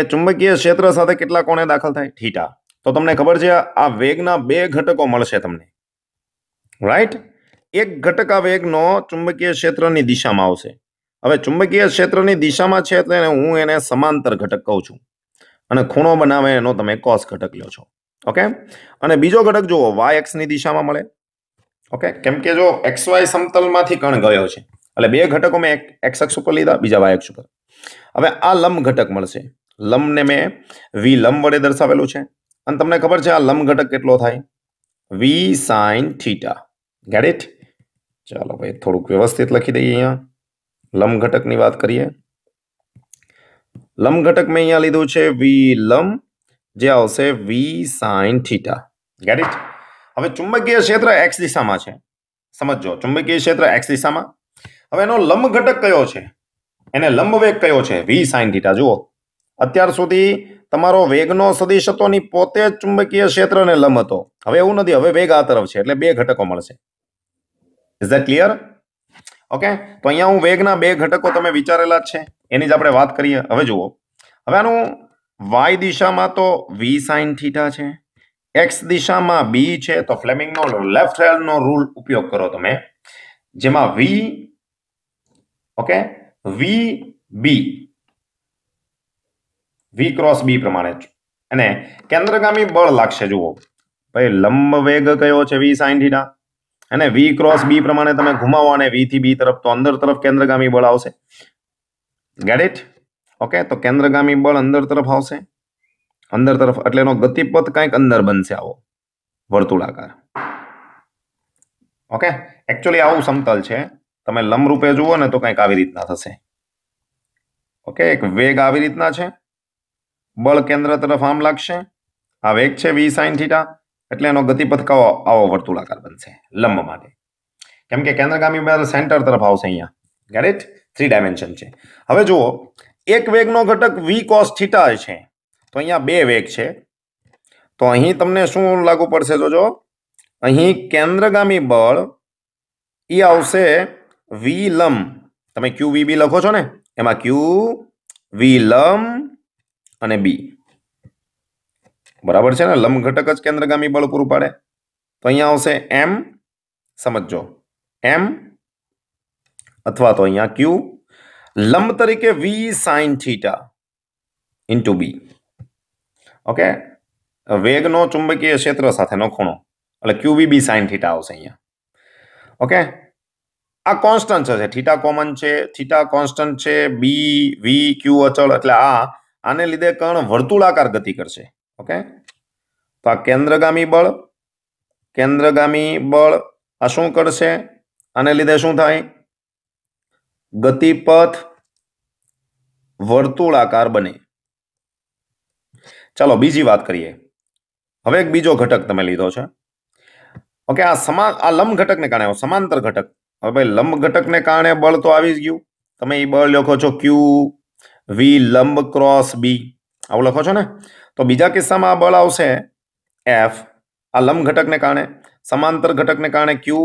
એ ચુંબકીય ક્ષેત્ર સાથે કેટલા કોણે દાખલ થાય ઠીટા તો તમને ખબર છે આ વેગના બે ઘટકો મળશે તમને રાઈટ એક ઘટક આ વેગનો ચુંબકીય ક્ષેત્રની દિશામાં આવશે હવે ચુંબકીય ક્ષેત્રની દિશામાં છે એટલે હું એને સમાંતર ઘટક કહું છું અને ખૂણો બનાવે એનો તમે કોસ ઘટક લો છો ઓકે અને બીજો ઘટક જુઓ વાય એક્સની દિશામાં મળે ઓકે કેમ કે જો એક્સ વાય સમતલમાંથી કણ ગયો છે એટલે બે ઘટકો મેં એક્સ અક્ષ ઉપર લીધા બીજા વાય અક્ષ ઉપર હવે આ લંબ ઘટક મળશે લંબને મેં વી લંબ વડે દર્શાવેલું છે અને તમને ખબર છે આ લંબ ઘટક કેટલો થાય V sine theta get it ચાલો ભાઈ થોડુંક વ્યવસ્થિત લખી દઈએ અહીંયા લંબ ઘટકની વાત કરીએ લંબ ઘટક મેં અહીંયા લીધું છે વી લંબ જે આવશે V sine theta get it હવે ચુંબકીય ક્ષેત્ર એક્સ દિશામાં છે સમજો ચુંબકીય ક્ષેત્ર એક્સ દિશામાં હવે એનો લંબ ઘટક કયો છે એને લંબ વેગ કયો છે વી સાઇન થીટા જુઓ અત્યાર સુધી તમારો વેગનો સદિશ હતો ની પોતે જ ચુંબકીય ક્ષેત્રને લંબ હતો હવે એવું નથી હવે વેગ આ તરફ છે એટલે બે ઘટકો મળશે ઇઝ ધેટ ક્લિયર ઓકે તો અહીંયા હું વેગના બે ઘટકો તમે વિચારેલા છે એની જ આપણે વાત કરીએ હવે જુઓ હવે આનું વાય દિશામાં તો વી સાઇન થીટા છે એક્સ દિશામાં બી છે તો ફ્લેમિંગનો લેફ્ટ નો રૂલ ઉપયોગ કરો તમે જેમાં વી ઓકે વી બી વી ક્રોસ બી પ્રમાણે જ અને કેન્દ્રગામી બળ લાગશે જુઓ ભાઈ લંબ વેગ કયો છે વી સાઇન થીટા અને વી ક્રોસ બી પ્રમાણે તમે ઘુમાવો અને વી થી બી તરફ તો અંદર તરફ કેન્દ્રગામી બળ આવશે ગેટ ઇટ ઓકે તો કેન્દ્રગામી બળ અંદર તરફ આવશે અંદર તરફ એટલે એનો ગતિપથ કંઈક અંદર બનશે આવો વર્તુળાકાર ઓકે એકચ્યુઅલી આવું સમતલ છે તમે લંબરૂપે જુઓ ને તો કંઈક આવી રીતના થશે ઓકે એક વેગ આવી રીતના છે બળ કેન્દ્ર તરફ આમ લાગશે આ વેગ છે વી સાઇન થીટા એટલે એનો ગતિપથ કયો આવો વર્તુળાકાર બનશે લંબ માટે કેમ કે કેન્દ્રગામી બળ સેન્ટર તરફ આવશે અહીંયા ગેટ ઇટ થ્રી ડાયમેન્શન છે હવે જુઓ એક વેગનો ઘટક વી કોસ થીટા છે તો અહીંયા બે વેગ છે તો અહીં તમને શું લાગુ પડશે જોજો અહીં કેન્દ્રગામી બળ એ આવશે વી લંબ તમે ક્યુ વી બી લખો છો ને એમાં ક્યુ વી લંબ અને બી બરાબર છે ને લંબ ઘટક જ કેન્દ્રગામી બળ પૂરું પાડે તો અહીંયા આવશે એમ સમજો એમ અથવા તો અહીંયા ક્યુ લંબ તરીકે V sine theta into B okay વેગનો ચુંબકીય ક્ષેત્ર સાથેનો ખૂણો એટલે ક્યુબી બી સાઇન થીટા આવશે અહીંયા ઓકે આ કોન્સ્ટન્ટ છે થીટા કોમન છે થીટા કોન્સ્ટન્ટ છે બી વી ક્યુ અચળ એટલે આ આને લીધે કણ વર્તુળાકાર ગતિ કરશે ઓકે તો આ કેન્દ્રગામી બળ કેન્દ્રગામી બળ આ શું કરશે આને લીધે શું થાય ગતિપથ વર્તુળાકાર બને ચાલો બીજી વાત કરીએ હવે એક બીજો ઘટક તમે લીધો છે ઓકે આ સમા આ લંબ ઘટકને કારણે સમાંતર ઘટક હવે ભાઈ લંબ ઘટકને કારણે બળ તો આવી જ ગયું તમે એ બળ લખો છો ક્યુ વી લંબ ક્રોસ બી આવું લખો છો ને તો બીજા કિસ્સામાં આ બળ આવશે એફ આ લંબ ઘટકને કારણે સમાંતર ઘટકને કારણે ક્યુ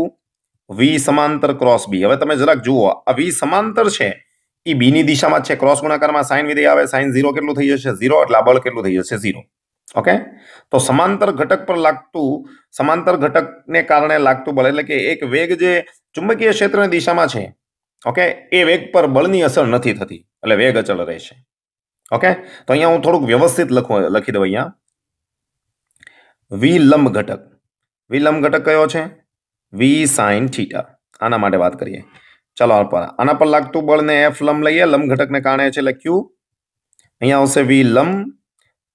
વી સમાંતર ક્રોસ બી હવે તમે જરાક જુઓ આ વી સમાંતર છે એ બીની દિશામાં છે ક્રોસ ગુણાકારમાં સાઇન વિધેય આવે સાઇન ઝીરો કેટલું થઈ જશે ઝીરો એટલે આ બળ કેટલું થઈ જશે ઝીરો ઓકે તો સમાંતર ઘટક પર લાગતું સમાંતર ઘટકને કારણે લાગતું બળ એટલે કે એક વેગ જે ચુંબકીય ક્ષેત્રની દિશામાં છે ઓકે એ વેગ પર બળની અસર નથી થતી એટલે વેગ અચળ રહેશે ઓકે તો અહીંયા હું થોડુંક વ્યવસ્થિત લખું લખી દઉં અહીંયા વિલંબ ઘટક વિલંબ ઘટક કયો છે વી સાઇન થીટા આના માટે વાત કરીએ ચાલો આના પર લાગતું બળને એફ લમ લઈએ લંબ ઘટકને કારણે છે એટલે અહીંયા આવશે વી લંબ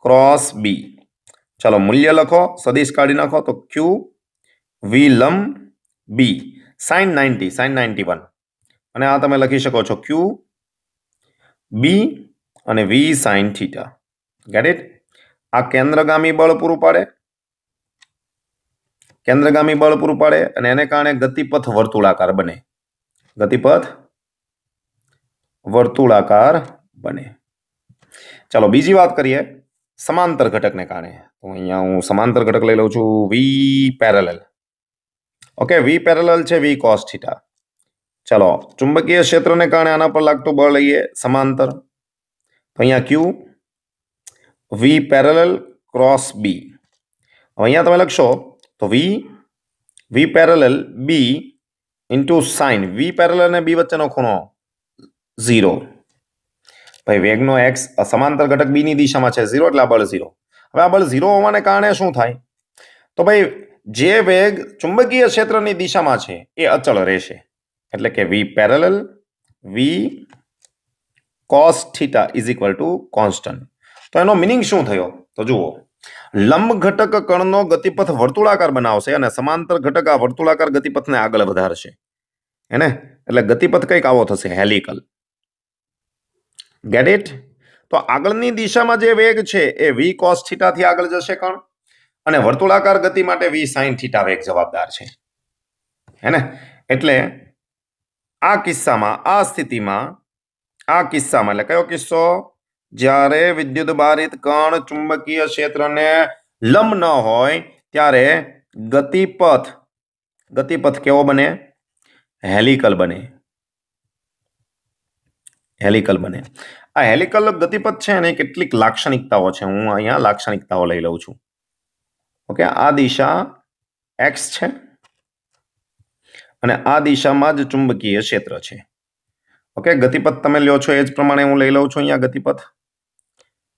ક્રોસ બી ચાલો મૂલ્ય લખો સદીશ કાઢી નાખો તો ક્યુ વી લમ B sine ninety sine ninety one અને આ તમે લખી શકો છો ક્યુ બી અને V sine theta get it આ કેન્દ્રગામી બળ પૂરું પાડે કેન્દ્રગામી બળ પૂરું પાડે અને એને કારણે ગતિપથ વર્તુળાકાર બને ગતિપથ વર્તુળાકાર બને ચાલો બીજી વાત કરીએ સમાંતર ઘટકને કારણે અહીંયા હું સમાંતર ઘટક લઈ લઉં છું V parallel okay V parallel છે વી કોસ થીટા ચાલો ચુંબકીય ક્ષેત્રને કારણે આના પર લાગતું બળ લઈએ સમાંતર તો અહીંયા ક્યુ વી પેરેલલ ક્રોસ બી અહીંયા તમે લખશો તો V V parallel B into sine V parallel અને બી વચ્ચેનો ખૂણો ઝીરો ભાઈ વેગનો એક્સ સમાંતર ઘટક બીની દિશામાં છે ઝીરો એટલે આ બળ ઝીરો હવે આ બળ ઝીરો હોવાને કારણે શું થાય તો ભાઈ જે વેગ ચુંબકીય ક્ષેત્રની દિશામાં છે એ અચળ રહેશે એટલે કે V parallel V cos theta is equal to constant તો એનો મિનિંગ શું થયો તો જુઓ લંબ ઘટક કણનો ગતિપથ વર્તુળાકાર બનાવશે અને સમાંતર ઘટક આ વર્તુળાકાર ગતિપથને આગળ વધારશે હેને એટલે ગતિપથ કંઈક આવો થશે હેલિકલ ગેટ ઇટ તો આગળની દિશામાં જે વેગ છે એ વી કોસ થીટાથી આગળ જશે કણ અને વર્તુળાકાર ગતિ માટે વી સાઇન થીટા વેગ જવાબદાર છે હેને એટલે આ કિસ્સામાં આ સ્થિતિમાં આ કિસ્સામાં એટલે કયો કિસ્સો જ્યારે વિદ્યુત વિદ્યુતભારિત કણ ચુંબકીય ક્ષેત્રને લંબ ન હોય ત્યારે ગતિપથ ગતિપથ કેવો બને હેલિકલ બને હેલિકલ બને આ હેલિકલ ગતિપથ છે અને કેટલીક લાક્ષણિકતાઓ છે હું અહીંયા લાક્ષણિકતાઓ લઈ લઉં છું ઓકે આ દિશા એક્સ છે અને આ દિશામાં જ ચુંબકીય ક્ષેત્ર છે ઓકે ગતિપથ તમે લ્યો છો એ જ પ્રમાણે હું લઈ લઉં છું અહીંયા ગતિપથ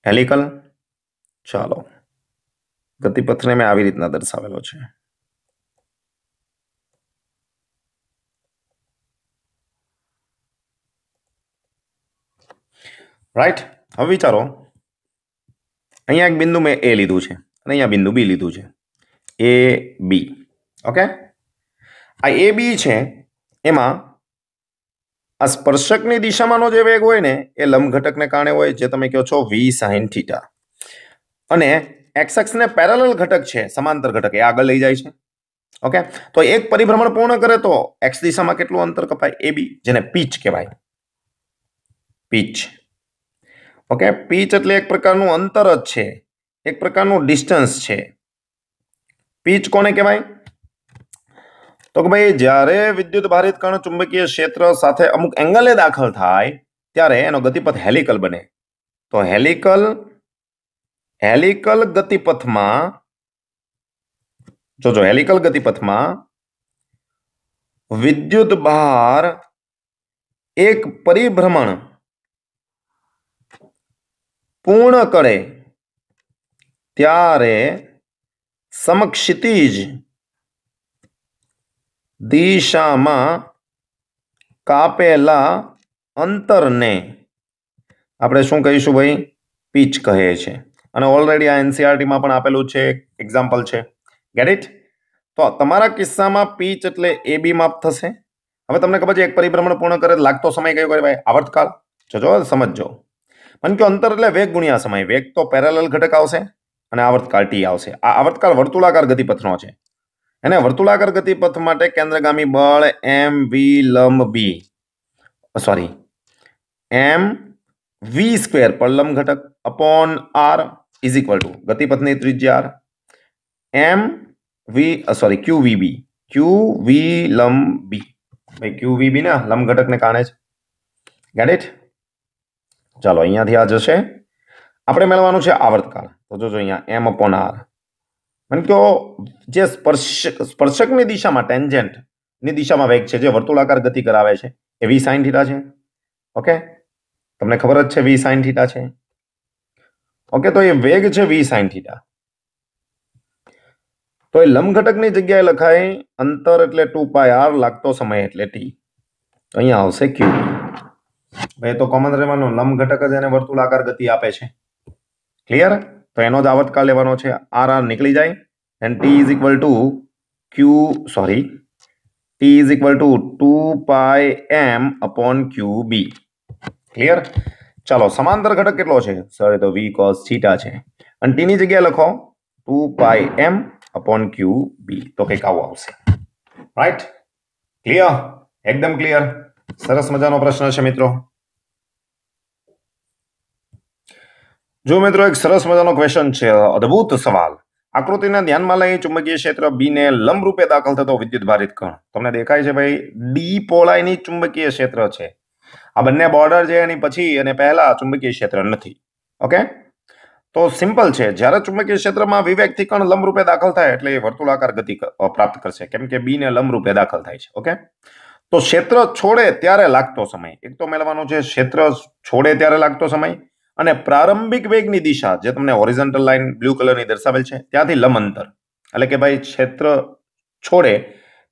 હેલિકલ ચાલો ગતિપથને મેં આવી રીતના દર્શાવેલો છે રાઈટ હવે વિચારો અહીંયા એક બિંદુ મેં એ લીધું છે અને અહીંયા બિંદુ બી લીધું છે એ બી ઓકે આ એ બી છે એમાં આ સ્પર્શકની દિશામાંનો જે વેગ હોય ને એ લંબઘટકને કારણે હોય જે તમે કહો છો વી સાઇન થીટા અને એક્સએક્સને પેરેલલ ઘટક છે સમાંતર ઘટક એ આગળ લઈ જાય છે ઓકે તો એક પરિભ્રમણ પૂર્ણ કરે તો એક્સ દિશામાં કેટલું અંતર કપાય એ બી જેને પીચ કહેવાય પીચ ઓકે પીચ એટલે એક પ્રકારનું અંતર જ છે એક પ્રકારનું ડિસ્ટન્સ છે પીચ કોને કહેવાય તો કે ભાઈ જ્યારે વિદ્યુત ભારિત કણ ચુંબકીય ક્ષેત્ર સાથે અમુક એંગલે દાખલ થાય ત્યારે એનો ગતિપથ હેલિકલ બને તો હેલિકલ હેલિકલ ગતિપથમાં જોજો હેલિકલ ગતિપથમાં વિદ્યુત ભાર એક પરિભ્રમણ પૂર્ણ કરે ત્યારે જ દિશામાં કાપેલા અંતરને આપણે શું કહીશું ભાઈ પીચ કહે છે અને ઓલરેડી આ એનસીઆરટીમાં e પણ આપેલું છે એક્ઝામ્પલ છે ગેટ ઇટ તો તમારા કિસ્સામાં પીચ એટલે એ બી માપ થશે હવે તમને ખબર છે એક પરિભ્રમણ પૂર્ણ કરે લાગતો સમય કયો કરે ભાઈ આવર્તકાળ જજો સમજો મને કે અંતર એટલે વેગ ગુણ્યા સમય વેગ તો પેરેલલ ઘટક આવશે અને આવર્તકાળ ટી આવશે આ આવર્તકાળ વર્તુળાકાર ગતિપથનો છે એને વર્તુળાકાર ગતિપથ માટે કેન્દ્રગામી બળ એમ વી લંબ બી સોરી એમ વી સ્ક્વેર પર લંબ ઘટક upon R is equal to ગતિપથની ત્રિજ્યા આર એમ વી સોરી ક્યુ વી બી ક્યુ વી લંબ બી ભાઈ ક્યુ વી બી ના લંબ ઘટકને કારણે જ ગેટ ઇટ ચાલો અહીંયાથી આ જશે આપણે મેળવવાનું છે આવર્તકાળ તો જોજો અહીંયા એમ અપોન આર મને કહો જે સ્પર્શક સ્પર્શકની દિશામાં ટેન્જેન્ટની દિશામાં વેગ છે જે વર્તુળાકાર ગતિ કરાવે છે એ વી સાઇન થીટા છે ઓકે તમને ખબર જ છે વી સાઇન થીટા છે ઓકે તો એ વેગ છે વી સાઇન થીટા તો એ લંબઘટકની જગ્યાએ લખાય અંતર એટલે ટુ પાય આર લાગતો સમય એટલે ટી અહીંયા આવશે ક્યુ ભાઈ તો કોમન રેવાનો લંબઘટક જ એને વર્તુળાકાર ગતિ આપે છે ક્લિયર તો એનો જ આવર્તકાળ લેવાનો છે આર આર નીકળી જાય and T is equal to Q sorry T is equal to two pi M upon Q B clear ચાલો સમાંતર ઘટક કેટલો છે સર તો વી કોસ થીટા છે અને ટીની જગ્યાએ લખો two pi M upon Q બી તો કંઈક આવું આવશે રાઈટ ક્લિયર એકદમ ક્લિયર સરસ મજાનો પ્રશ્ન છે મિત્રો જો મિત્રો એક સરસ મજાનો ક્વેશ્ચન છે અદ્ભુત સવાલ આકૃતિને ધ્યાનમાં લઈ ચુંબકીય ક્ષેત્ર બીને રૂપે દાખલ થતો વિદ્યુત વિદ્યુતભારિત કણ તમને દેખાય છે ભાઈ ડી પોળાઈની ચુંબકીય ક્ષેત્ર છે આ બંને બોર્ડર છે એની પછી અને પહેલા ચુંબકીય ક્ષેત્ર નથી ઓકે તો સિમ્પલ છે જ્યારે ચુંબકીય ક્ષેત્રમાં વિવેકથી કણ લંબરૂપે દાખલ થાય એટલે એ વર્તુળાકાર ગતિ પ્રાપ્ત કરશે કેમ કે લંબ રૂપે દાખલ થાય છે ઓકે તો ક્ષેત્ર છોડે ત્યારે લાગતો સમય એક તો મેળવવાનો છે ક્ષેત્ર છોડે ત્યારે લાગતો સમય અને પ્રારંભિક વેગની દિશા જે તમને ઓરિજન્ટલ લાઇન બ્લુ કલરની દર્શાવેલ છે ત્યાંથી લમંતર એટલે કે ભાઈ ક્ષેત્ર છોડે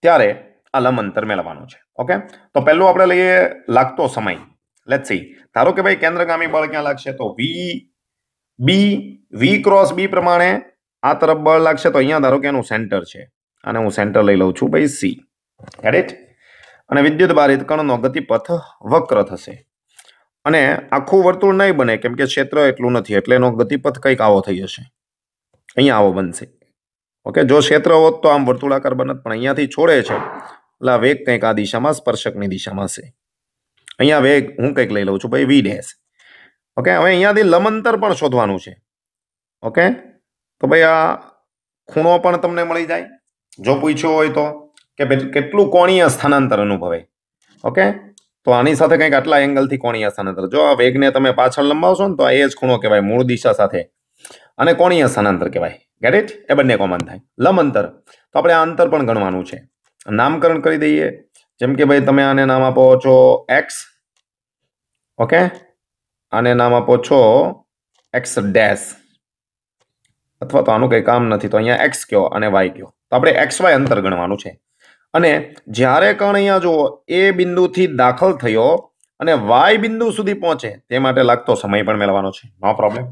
ત્યારે આ લમંતર અંતર મેળવવાનું છે ઓકે તો પહેલું આપણે લઈએ લાગતો સમય લેટ સી ધારો કે ભાઈ કેન્દ્રગામી બળ ક્યાં લાગશે તો વી બી વી ક્રોસ બી પ્રમાણે આ તરફ બળ લાગશે તો અહીંયા ધારો કે એનું સેન્ટર છે અને હું સેન્ટર લઈ લઉં છું ભાઈ સી એડિટ અને વિદ્યુત ભારિત કણનો ગતિપથ વક્ર થશે અને આખું વર્તુળ નહીં બને કેમ કે ક્ષેત્ર એટલું નથી એટલે એનો ગતિપથ કંઈક આવો થઈ જશે અહીંયા આવો બનશે ઓકે જો ક્ષેત્ર હોત તો આમ વર્તુળાકાર બનત પણ અહીંયાથી છોડે છે એટલે આ વેગ કંઈક આ દિશામાં સ્પર્શકની દિશામાં છે અહીંયા વેગ હું કંઈક લઈ લઉં છું ભાઈ વી ડેસ ઓકે હવે અહીંયાથી લમંતર પણ શોધવાનું છે ઓકે તો ભાઈ આ ખૂણો પણ તમને મળી જાય જો પૂછ્યો હોય તો કે કેટલું કોણીય સ્થાનાંતર અનુભવે ઓકે તો આની સાથે કંઈક આટલા એંગલથી કોણીય સ્થાનાંતર જો આ વેગને તમે પાછળ લંબાવશો ને તો એ જ ખૂણો કહેવાય મૂળ દિશા સાથે અને કોણીય સ્થાનાંતર કહેવાય ગેટ ઇટ એ બંને કોમન થાય લંબ અંતર તો આપણે આ અંતર પણ ગણવાનું છે નામકરણ કરી દઈએ જેમ કે ભાઈ તમે આને નામ આપો છો એક્સ ઓકે આને નામ આપો છો એક્સ ડેશ અથવા તો આનું કંઈ કામ નથી તો અહીંયા એક્સ કયો અને વાય કયો તો આપણે એક્સ વાય અંતર ગણવાનું છે અને જ્યારે કણ અહીંયા જુઓ એ બિંદુથી દાખલ થયો અને વાય બિંદુ સુધી પહોંચે તે માટે લાગતો સમય પણ મેળવવાનો છે નો પ્રોબ્લેમ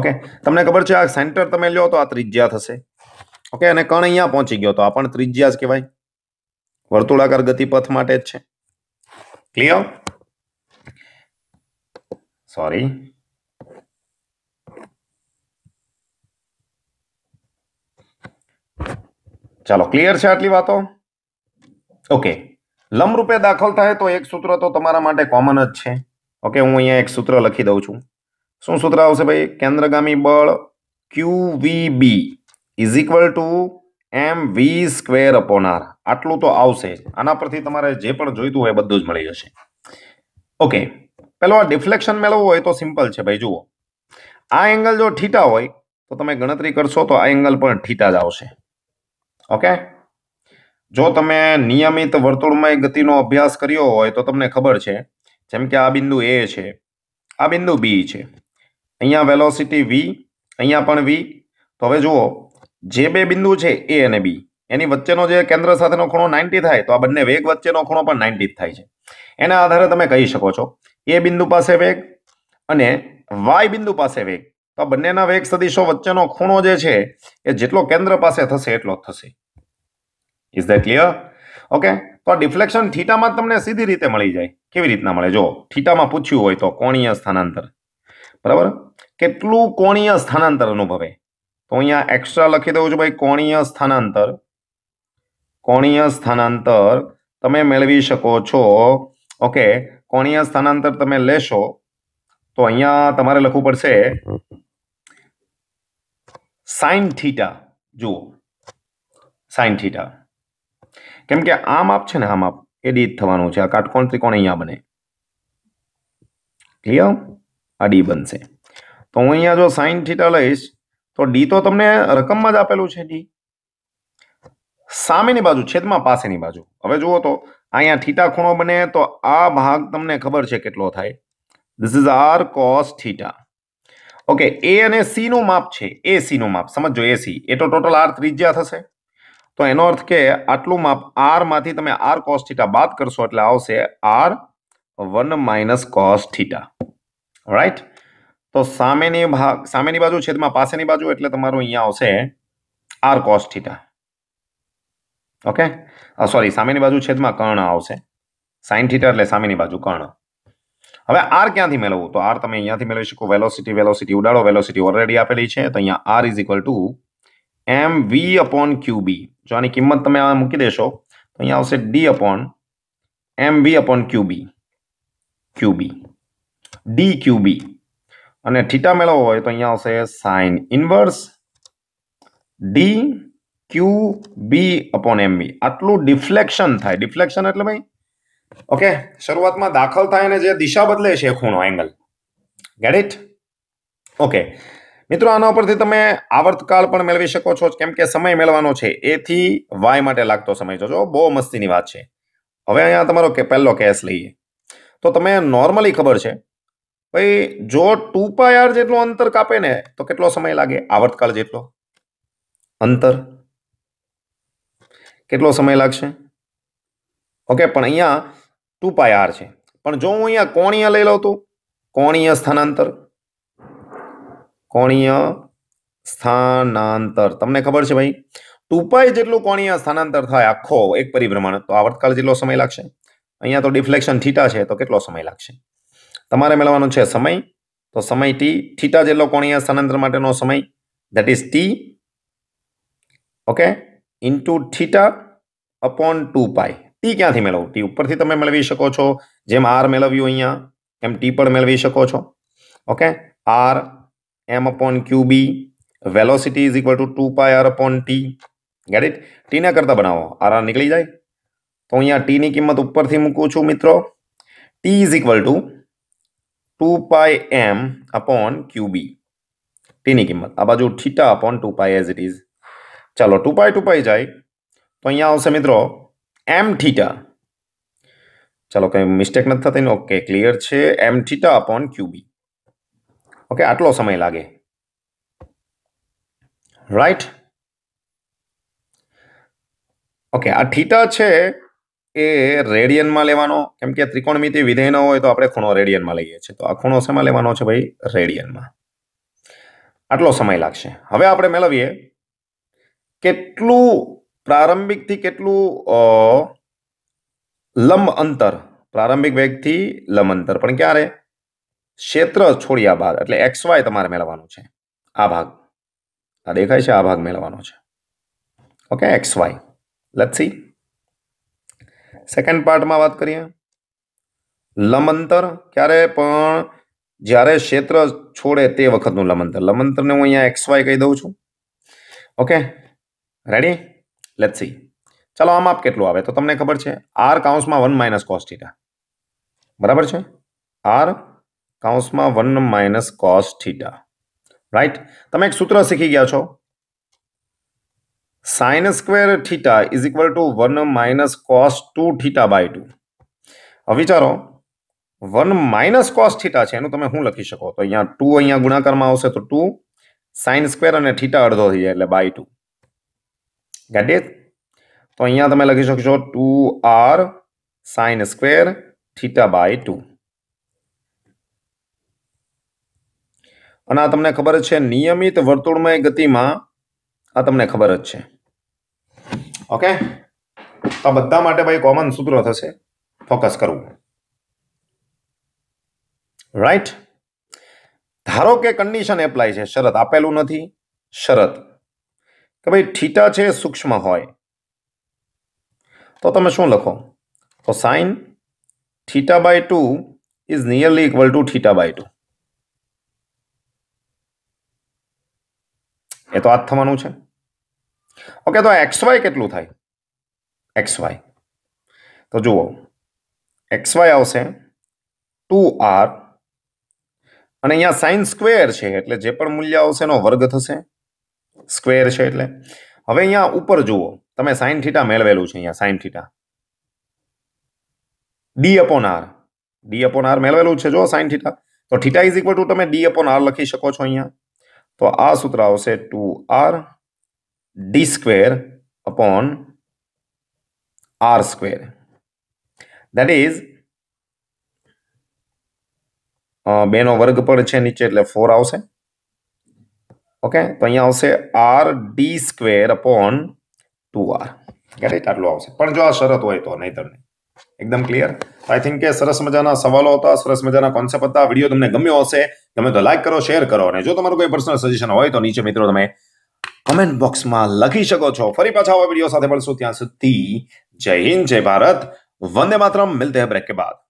ઓકે તમને ખબર છે આ સેન્ટર તમે લ્યો તો આ ત્રિજ્યા થશે ઓકે અને કણ અહીંયા પહોંચી ગયો તો આ પણ ત્રિજ્યા જ કહેવાય વર્તુળાકાર ગતિપથ માટે જ છે ક્લિયર સોરી ચાલો ક્લિયર છે આટલી વાતો ઓકે રૂપે દાખલ થાય તો એક સૂત્ર તો તમારા માટે કોમન જ છે ઓકે હું અહીંયા એક સૂત્ર લખી દઉં છું શું સૂત્ર આવશે ભાઈ કેન્દ્રગામી બળ Q V B is equal to M V square upon R આટલું તો આવશે આના પરથી તમારે જે પણ જોઈતું હોય બધું જ મળી જશે ઓકે પેલો ડિફ્લેક્શન મેળવવું હોય તો સિમ્પલ છે ભાઈ જુઓ આ એંગલ જો ઠીટા હોય તો તમે ગણતરી કરશો તો આ એંગલ પણ ઠીટા જ આવશે ઓકે જો તમે નિયમિત વર્તુળમય ગતિનો અભ્યાસ કર્યો હોય તો તમને ખબર છે જેમ કે આ બિંદુ એ છે આ બિંદુ બી છે અહીંયા વેલોસિટી વી અહીંયા પણ વી તો હવે જુઓ જે બે બિંદુ છે એ અને બી એની વચ્ચેનો જે કેન્દ્ર સાથેનો ખૂણો નાઇન્ટી થાય તો આ બંને વેગ વચ્ચેનો ખૂણો પણ નાઇન્ટી થાય છે એના આધારે તમે કહી શકો છો એ બિંદુ પાસે વેગ અને વાય બિંદુ પાસે વેગ તો આ બંનેના વેગ સદીશો વચ્ચેનો ખૂણો જે છે એ જેટલો કેન્દ્ર પાસે થશે એટલો થશે ઇઝ ધેટ ક્લિયર ઓકે તો ડિફ્લેક્શન થીટામાં તમને સીધી રીતે મળી જાય કેવી રીતના મળે જો થીટામાં પૂછ્યું હોય તો કોણીય સ્થાનાંતર બરાબર કેટલું કોણીય સ્થાનાંતર અનુભવે તો અહીંયા એક્સ્ટ્રા લખી દઉં છું ભાઈ કોણીય સ્થાનાંતર કોણીય સ્થાનાંતર તમે મેળવી શકો છો ઓકે કોણીય સ્થાનાંતર તમે લેશો તો અહીંયા તમારે લખવું પડશે સાઇન થીટા જુઓ સાઇન થીટા કેમ કે આ માપ છે ને આ માપ એ ડી થવાનું છે આ કાટકોણ ત્રિકોણ અહીંયા બને ક્લિયર આ ડી બનશે તો હું અહીંયા જો સાઇન થીટા લઈશ તો ડી તો તમને રકમમાં જ આપેલું છે ડી સામેની બાજુ છેદમાં પાસેની બાજુ હવે જુઓ તો અહીંયા થીટા ખૂણો બને તો આ ભાગ તમને ખબર છે કેટલો થાય this is R cos theta okay એ અને સી નું માપ છે એ સી નું માપ સમજો એ સી એ તો ટોટલ આર ત્રિજ્યા થશે તો એનો અર્થ કે આટલું માપ r માંથી તમે r કોસ થાટ વાત કરશો એટલે આવશે r 1 - કોસ થાટા ઓલરાઈટ તો સામેની ભાગ સામેની બાજુ છેદમાં પાસાની બાજુ એટલે તમારો અહીંયા આવશે r cos theta okay sorry સામેની બાજુ છેદમાં કર્ણ આવશે સાઈન થાટા એટલે સામેની બાજુ કર્ણ હવે r ક્યાંથી મેળવું તો r તમે અહીંયાથી મેળવી શકો વેલોસિટી વેલોસિટી ઉડાળો વેલોસિટી ઓલરેડી આપેલી છે તો અહીંયા r = mv / qb જો આની કિંમત તમે આ મૂકી દેશો તો અહીંયા આવશે ડી અપોન એમ V upon Q B Q B D Q B અને થીટા મેળવવો હોય તો અહીંયા આવશે sine inverse D Q B upon M B આટલું ડિફ્લેક્શન થાય ડિફ્લેક્શન એટલે ભાઈ ઓકે શરૂઆતમાં દાખલ થાય અને જે દિશા બદલે છે ખૂણો એંગલ ગેટ ઇટ ઓકે મિત્રો આના ઉપરથી તમે આવર્તકાળ પણ મેળવી શકો છો કેમ કે સમય મેળવવાનો છે એથી વાય માટે લાગતો સમય જોજો બહુ મસ્તીની વાત છે હવે અહીંયા તમારો કે પહેલો કેસ લઈએ તો તમે નોર્મલી ખબર છે ભાઈ જો ટુ પાયર જેટલું અંતર કાપે ને તો કેટલો સમય લાગે આવર્તકાળ જેટલો અંતર કેટલો સમય લાગશે ઓકે પણ અહીંયા ટુ પાયર છે પણ જો હું અહીંયા કોણીય લઈ લઉં તો કોણીય સ્થાનાંતર કોણીય સ્થાનાંતર તમને ખબર છે ભાઈ ટુ પાઈ જેટલું કોણીય સ્થાનાંતર થાય આખો એક પરિભ્રમણ તો આવર્તકાળ જેટલો સમય લાગશે અહીંયા તો ડિફ્લેક્શન થીટા છે તો કેટલો સમય લાગશે તમારે મેળવવાનો છે સમય તો સમય ટી થીટા જેટલો કોણીય સ્થાનાંતર માટેનો સમય that is T okay into theta upon two pi T ક્યાંથી મેળવવું ટી ઉપરથી તમે મેળવી શકો છો જેમ આર મેળવ્યું અહીંયા એમ ટી પણ મેળવી શકો છો okay R m upon qb velocity is equal to 2 pi r upon t get it t ના કરતા બનાવો r r નીકળી જાય તો અહીંયા t ની કિંમત ઉપરથી મૂકું છું મિત્રો t is equal to 2 pi m upon qb t ની કિંમત આ બાજુ theta upon 2 pi as it is ચાલો 2 pi 2 pi જાય તો અહીંયા આવશે મિત્રો m થીટા ચાલો કંઈ મિસ્ટેક નથી થતી ઓકે ક્લિયર છે M theta upon Q B okay આટલો સમય લાગે રાઈટ ઓકે આ થીટા છે એ રેડિયનમાં લેવાનો કેમ કે ત્રિકોણમિતિ વિધેય ન હોય તો આપણે ખૂણો રેડિયનમાં લઈએ છીએ તો આ ખૂણો શેમાં લેવાનો છે ભાઈ રેડિયનમાં આટલો સમય લાગશે હવે આપણે મેળવીએ કેટલું પ્રારંભિકથી કેટલું લંબ અંતર પ્રારંભિક વેગથી લંબ અંતર પણ ક્યારે ક્ષેત્ર છોડ્યા બાદ એટલે એક્સ વાય તમારે મેળવવાનું છે આ ભાગ આ દેખાય છે આ ભાગ મેળવવાનો છે okay X Y let see second પાર્ટમાં વાત કરીએ લમંતર ક્યારે પણ જ્યારે ક્ષેત્ર છોડે તે વખતનું લમંતર લમંતરને હું અહીંયા એક્સ વાય કહી દઉં છું ઓકે રેડી લેટ સી ચાલો આ માપ કેટલું આવે તો તમને ખબર છે આર કાઉન્સમાં વન માઇનસ કોસ્ટીટા બરાબર છે આર કાઉન્સમાં one minus cos theta right તમે એક સૂત્ર શીખી ગયા છો sine square theta is equal to one minus cos two theta by two હવે વિચારો વન માઇનસ કોસ થીટા છે એનું તમે શું લખી શકો તો અહીંયા ટુ અહીંયા ગુણાકારમાં આવશે તો ટુ સાઇન સ્ક્વેર અને થીટા અડધો થઈ જાય એટલે બાય ટુ ગેટ ઇટ તો અહીંયા તમે લખી શકશો two R sine square theta by two અને આ તમને ખબર જ છે નિયમિત વર્તુળમય ગતિમાં આ તમને ખબર જ છે ઓકે આ બધા માટે ભાઈ કોમન સૂત્ર થશે ફોકસ કરવું રાઈટ ધારો કે કન્ડિશન એપ્લાય છે શરત આપેલું નથી શરત કે ભાઈ ઠીટા છે સૂક્ષ્મ હોય તો તમે શું લખો તો sine theta by two is nearly equal to theta by two એ તો આ જ થવાનું છે ઓકે તો એક્સ વાય કેટલું થાય એક્સ વાય તો જુઓ એક્સ વાય આવશે ટુ આર અને અહીંયા સાઇન સ્ક્વેર છે એટલે જે પણ મૂલ્ય આવશે એનો વર્ગ થશે સ્ક્વેર છે એટલે હવે અહીંયા ઉપર જુઓ તમે સાઇન થીટા મેળવેલું છે અહીંયા sine theta D upon R D upon R મેળવેલું છે જુઓ સાઇન થીટા તો થીટા ઇઝ ઇક્વલ ટુ તમે ડી અપોન આર લખી શકો છો અહીંયા तो आ सूत्र આવશે 2r d2 / r2 that is અ બેનો વર્ગ પર છે નીચે એટલે 4 આવશે ઓકે તો અહીંયા આવશે r d2 / 2r એટલે એટલું આવશે પણ જો આ શરત હોય તો નહીતર નહીં એકદમ ક્લિયર આઈ થિંક કે સરસ મજાના સવાલો હતા સરસ મજાના કોન્સેપ્ટ હતા વિડીયો તમને ગમ્યો હશે તમે તો લાઈક કરો શેર કરો અને જો તમારું કોઈ પર્સનલ સજેશન હોય તો નીચે મિત્રો તમે કમેન્ટ બોક્સમાં લખી શકો છો ફરી પાછા આવા વિડીયો સાથે મળશું ત્યાં સુધી જય હિન્દ જય ભારત વંદે માત્રમ મિલતે હે બ્રેક કે બાદ